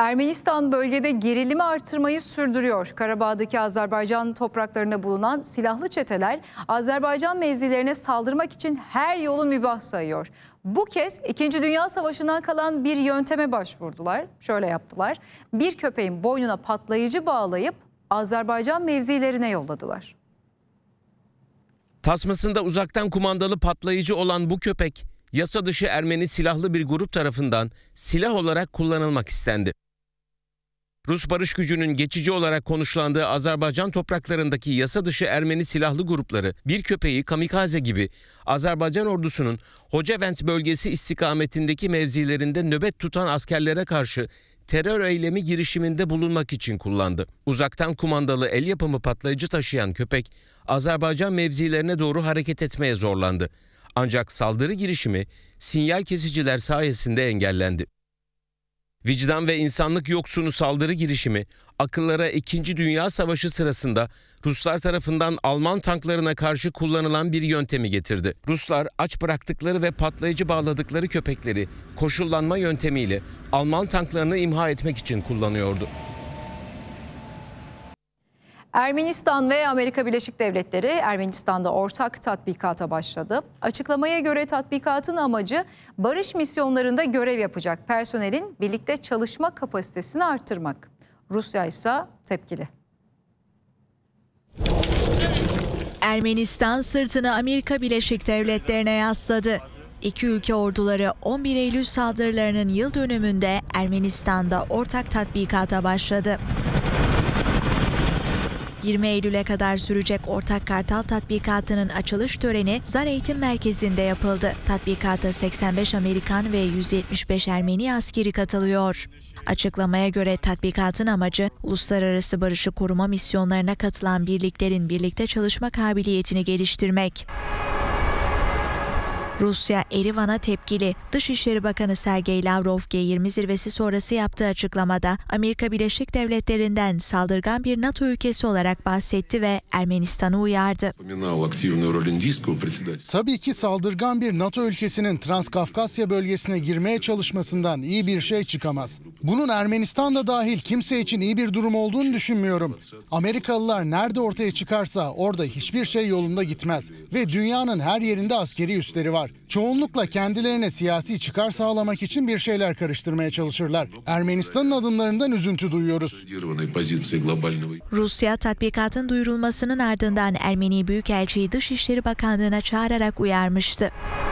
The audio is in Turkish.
Ermenistan bölgede gerilimi artırmayı sürdürüyor. Karabağ'daki Azerbaycan topraklarında bulunan silahlı çeteler Azerbaycan mevzilerine saldırmak için her yolu mübah sayıyor. Bu kez 2. Dünya Savaşı'ndan kalan bir yönteme başvurdular. Şöyle yaptılar. Bir köpeğin boynuna patlayıcı bağlayıp Azerbaycan mevzilerine yolladılar. Tasmasında uzaktan kumandalı patlayıcı olan bu köpek yasa dışı Ermeni silahlı bir grup tarafından silah olarak kullanılmak istendi. Rus barış gücünün geçici olarak konuşlandığı Azerbaycan topraklarındaki yasa dışı Ermeni silahlı grupları bir köpeği kamikaze gibi Azerbaycan ordusunun Hocavent bölgesi istikametindeki mevzilerinde nöbet tutan askerlere karşı terör eylemi girişiminde bulunmak için kullandı. Uzaktan kumandalı el yapımı patlayıcı taşıyan köpek Azerbaycan mevzilerine doğru hareket etmeye zorlandı. Ancak saldırı girişimi sinyal kesiciler sayesinde engellendi. Vicdan ve insanlık yoksunu saldırı girişimi akıllara 2. Dünya Savaşı sırasında Ruslar tarafından Alman tanklarına karşı kullanılan bir yöntemi getirdi. Ruslar aç bıraktıkları ve patlayıcı bağladıkları köpekleri koşullanma yöntemiyle Alman tanklarını imha etmek için kullanıyordu. Ermenistan ve Amerika Birleşik Devletleri Ermenistan'da ortak tatbikata başladı. Açıklamaya göre tatbikatın amacı barış misyonlarında görev yapacak personelin birlikte çalışma kapasitesini arttırmak. Rusya ise tepkili. Ermenistan sırtını Amerika Birleşik Devletleri'ne yasladı. İki ülke orduları 11 Eylül saldırılarının yıl dönümünde Ermenistan'da ortak tatbikata başladı. 20 Eylül'e kadar sürecek ortak kartal tatbikatının açılış töreni Zar Eğitim Merkezi'nde yapıldı. Tatbikata 85 Amerikan ve 175 Ermeni askeri katılıyor. Açıklamaya göre tatbikatın amacı uluslararası barışı koruma misyonlarına katılan birliklerin birlikte çalışma kabiliyetini geliştirmek. Rusya Erivan'a tepkili. Dışişleri Bakanı Sergey Lavrov G20 zirvesi sonrası yaptığı açıklamada Amerika Birleşik Devletleri'nden saldırgan bir NATO ülkesi olarak bahsetti ve Ermenistan'ı uyardı. Tabii ki saldırgan bir NATO ülkesinin Transkafkasya bölgesine girmeye çalışmasından iyi bir şey çıkamaz. Bunun Ermenistan'da dahil kimse için iyi bir durum olduğunu düşünmüyorum. Amerikalılar nerede ortaya çıkarsa orada hiçbir şey yolunda gitmez ve dünyanın her yerinde askeri üsleri var. Çoğunlukla kendilerine siyasi çıkar sağlamak için bir şeyler karıştırmaya çalışırlar. Ermenistan'ın adımlarından üzüntü duyuyoruz. Rusya tatbikatın duyurulmasının ardından Ermeni Büyükelçiyi Dışişleri Bakanlığı'na çağırarak uyarmıştı.